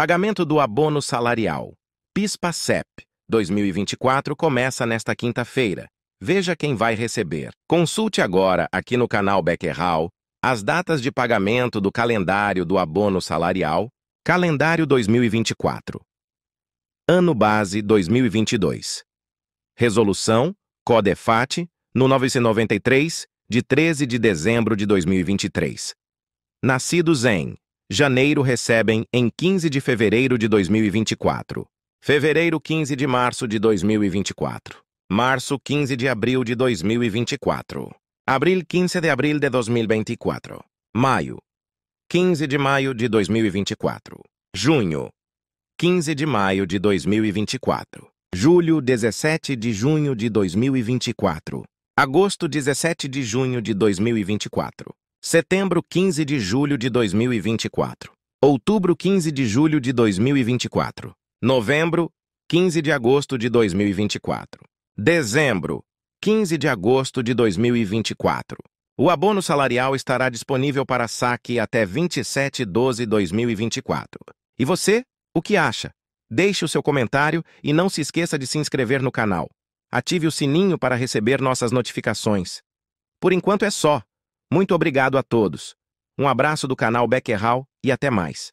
Pagamento do abono salarial. pispa pasep 2024 começa nesta quinta-feira. Veja quem vai receber. Consulte agora, aqui no canal Beckerhal, as datas de pagamento do calendário do abono salarial, calendário 2024. Ano base 2022. Resolução CODEFAT no 993 de 13 de dezembro de 2023. Nascidos em Janeiro recebem em 15 de fevereiro de 2024. Fevereiro 15 de março de 2024. Março 15 de abril de 2024. Abril 15 de abril de 2024. Maio 15 de maio de 2024. Junho 15 de maio de 2024. Julho 17 de junho de 2024. Agosto 17 de junho de 2024. Setembro 15 de julho de 2024. Outubro 15 de julho de 2024. Novembro 15 de agosto de 2024. Dezembro 15 de agosto de 2024. O abono salarial estará disponível para saque até 27 de 12 de 2024. E você, o que acha? Deixe o seu comentário e não se esqueça de se inscrever no canal. Ative o sininho para receber nossas notificações. Por enquanto é só. Muito obrigado a todos. Um abraço do canal Hall e até mais.